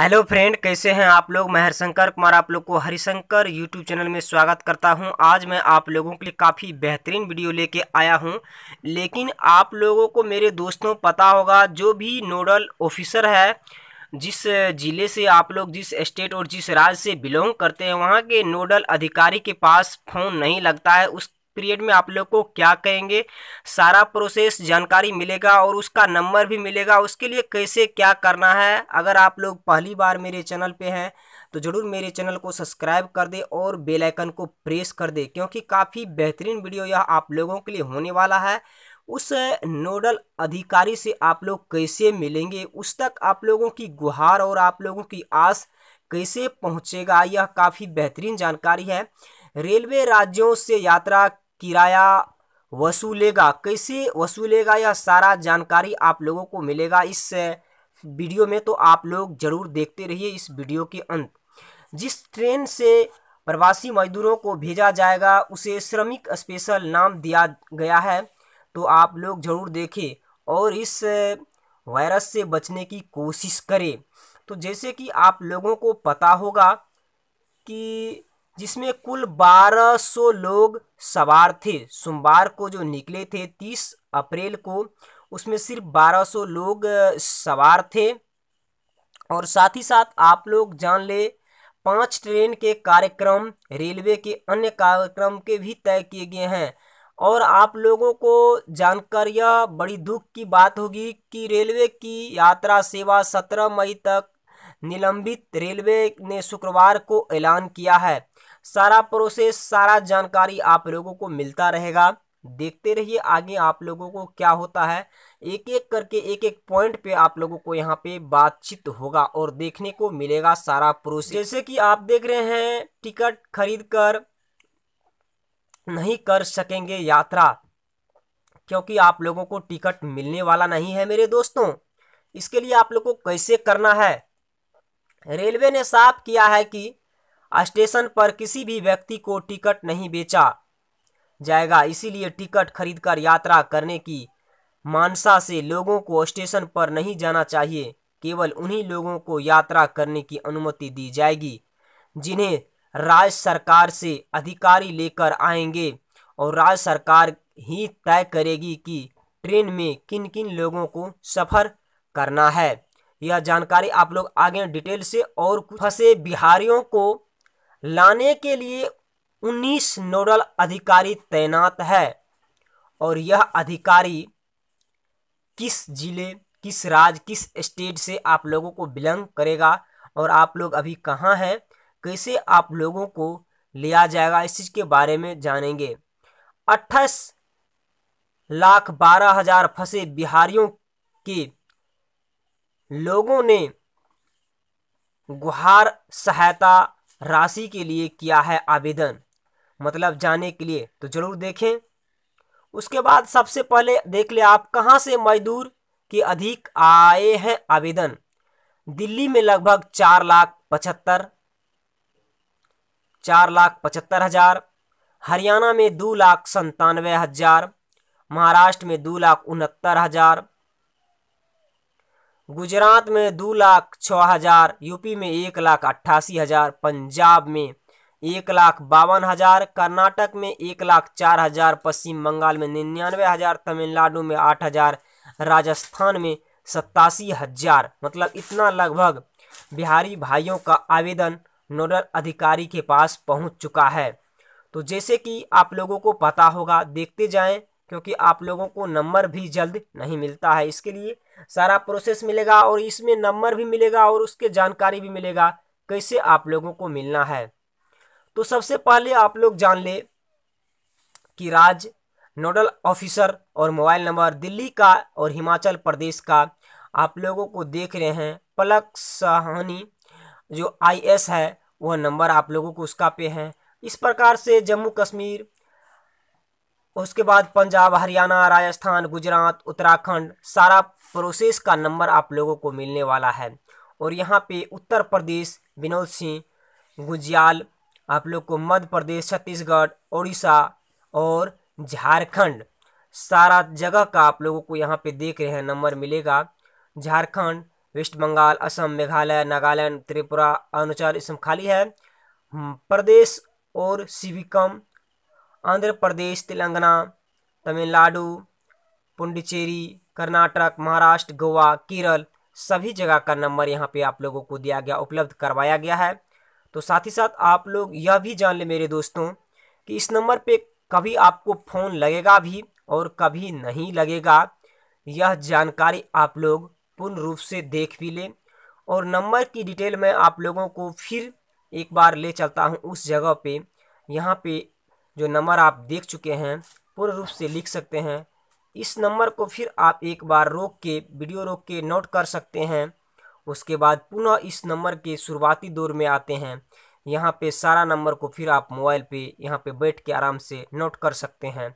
hello friend कैसे हैं आप लोग मैं हरिशंकर कुमार आप लोग को हरिशंकर यूट्यूब चैनल में स्वागत करता हूं आज मैं आप लोगों के लिए काफ़ी बेहतरीन वीडियो लेके आया हूं लेकिन आप लोगों को मेरे दोस्तों पता होगा जो भी नोडल ऑफिसर है जिस ज़िले से आप लोग जिस स्टेट और जिस राज्य से बिलोंग करते हैं वहाँ के नोडल अधिकारी के पास फ़ोन नहीं लगता है उस पीरियड में आप लोग को क्या कहेंगे सारा प्रोसेस जानकारी मिलेगा और उसका नंबर भी मिलेगा उसके लिए कैसे क्या करना है अगर आप लोग पहली बार मेरे चैनल पे हैं तो ज़रूर मेरे चैनल को सब्सक्राइब कर दे और बेल आइकन को प्रेस कर दे क्योंकि काफ़ी बेहतरीन वीडियो यह आप लोगों के लिए होने वाला है उस नोडल अधिकारी से आप लोग कैसे मिलेंगे उस तक आप लोगों की गुहार और आप लोगों की आस कैसे पहुंचेगा यह काफ़ी बेहतरीन जानकारी है रेलवे राज्यों से यात्रा किराया वसूलेगा कैसे वसूलेगा यह सारा जानकारी आप लोगों को मिलेगा इस वीडियो में तो आप लोग जरूर देखते रहिए इस वीडियो के अंत जिस ट्रेन से प्रवासी मजदूरों को भेजा जाएगा उसे श्रमिक स्पेशल नाम दिया गया है तो आप लोग जरूर देखें और इस वायरस से बचने की कोशिश करें तो जैसे कि आप लोगों को पता होगा कि जिसमें कुल 1200 लोग सवार थे सोमवार को जो निकले थे 30 अप्रैल को उसमें सिर्फ 1200 लोग सवार थे और साथ ही साथ आप लोग जान ले पांच ट्रेन के कार्यक्रम रेलवे के अन्य कार्यक्रम के भी तय किए गए हैं और आप लोगों को जानकर यह बड़ी दुख की बात होगी कि रेलवे की यात्रा सेवा सत्रह मई तक निलंबित रेलवे ने शुक्रवार को ऐलान किया है सारा प्रोसेस सारा जानकारी आप लोगों को मिलता रहेगा देखते रहिए आगे आप लोगों को क्या होता है एक एक करके एक एक पॉइंट पे आप लोगों को यहाँ पे बातचीत होगा और देखने को मिलेगा सारा प्रोसेस जैसे कि आप देख रहे हैं टिकट खरीद कर नहीं कर सकेंगे यात्रा क्योंकि आप लोगों को टिकट मिलने वाला नहीं है मेरे दोस्तों इसके लिए आप लोग को कैसे करना है रेलवे ने साफ किया है कि स्टेशन पर किसी भी व्यक्ति को टिकट नहीं बेचा जाएगा इसीलिए टिकट खरीदकर यात्रा करने की मानसा से लोगों को स्टेशन पर नहीं जाना चाहिए केवल उन्हीं लोगों को यात्रा करने की अनुमति दी जाएगी जिन्हें राज्य सरकार से अधिकारी लेकर आएंगे और राज्य सरकार ही तय करेगी कि ट्रेन में किन किन लोगों को सफ़र करना है यह जानकारी आप लोग आगे डिटेल से और फंसे बिहारियों को लाने के लिए 19 नोडल अधिकारी तैनात है और यह अधिकारी किस जिले किस राज्य किस स्टेट से आप लोगों को बिलोंग करेगा और आप लोग अभी कहाँ हैं कैसे आप लोगों को लिया जाएगा इस चीज़ के बारे में जानेंगे अट्ठाईस लाख बारह हजार फंसे बिहारियों के लोगों ने गुहार सहायता राशि के लिए किया है आवेदन मतलब जाने के लिए तो ज़रूर देखें उसके बाद सबसे पहले देख ले आप कहाँ से मजदूर के अधिक आए हैं आवेदन दिल्ली में लगभग चार लाख पचहत्तर चार लाख पचहत्तर हजार हरियाणा में दो लाख संतानवे हजार महाराष्ट्र में दो लाख उनहत्तर हजार गुजरात में दो लाख छः हज़ार यूपी में एक लाख अट्ठासी हज़ार पंजाब में एक लाख बावन हज़ार कर्नाटक में एक लाख चार हज़ार पश्चिम बंगाल में निन्यानवे हज़ार तमिलनाडु में आठ हज़ार राजस्थान में सत्तासी हज़ार मतलब इतना लगभग बिहारी भाइयों का आवेदन नोडल अधिकारी के पास पहुंच चुका है तो जैसे कि आप लोगों को पता होगा देखते जाएं क्योंकि आप लोगों को नंबर भी जल्द नहीं मिलता है इसके लिए सारा प्रोसेस मिलेगा और इसमें नंबर भी मिलेगा और उसके जानकारी भी मिलेगा कैसे आप लोगों को मिलना है तो सबसे पहले आप लोग जान ले कि राज्य नोडल ऑफिसर और मोबाइल नंबर दिल्ली का और हिमाचल प्रदेश का आप लोगों को देख रहे हैं पलक सहानी जो आईएस है वह नंबर आप लोगों को उसका पे है इस प्रकार से जम्मू कश्मीर उसके बाद पंजाब हरियाणा राजस्थान गुजरात उत्तराखंड सारा प्रोसेस का नंबर आप लोगों को मिलने वाला है और यहाँ पे उत्तर प्रदेश विनोद सिंह गुजियाल आप लोग को मध्य प्रदेश छत्तीसगढ़ उड़ीसा और झारखंड सारा जगह का आप लोगों को यहाँ पे देख रहे हैं नंबर मिलेगा झारखंड वेस्ट बंगाल असम मेघालय नागालैंड त्रिपुरा अरुणाचल इसमें खाली है हम्म, प्रदेश और सिविकम आंध्र प्रदेश तेलंगाना तमिलनाडु पुंडिचेरी कर्नाटक महाराष्ट्र गोवा केरल सभी जगह का नंबर यहाँ पे आप लोगों को दिया गया उपलब्ध करवाया गया है तो साथ ही साथ आप लोग यह भी जान लें मेरे दोस्तों कि इस नंबर पे कभी आपको फ़ोन लगेगा भी और कभी नहीं लगेगा यह जानकारी आप लोग पूर्ण रूप से देख भी लें और नंबर की डिटेल मैं आप लोगों को फिर एक बार ले चलता हूँ उस जगह पे यहाँ पे जो नंबर आप देख चुके हैं पूर्ण रूप से लिख सकते हैं इस नंबर को फिर आप एक बार रोक के वीडियो रोक के नोट कर सकते हैं उसके बाद पुनः इस नंबर के शुरुआती दौर में आते हैं यहाँ पे सारा नंबर को फिर आप मोबाइल पे यहाँ पे बैठ के आराम से नोट कर सकते हैं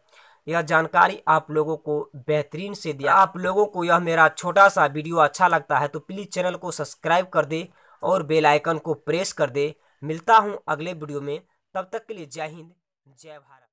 यह जानकारी आप लोगों को बेहतरीन से दिया आप लोगों को यह मेरा छोटा सा वीडियो अच्छा लगता है तो प्लीज़ चैनल को सब्सक्राइब कर दे और बेल आइकन को प्रेस कर दे मिलता हूँ अगले वीडियो में तब तक के लिए जय हिंद जय भारत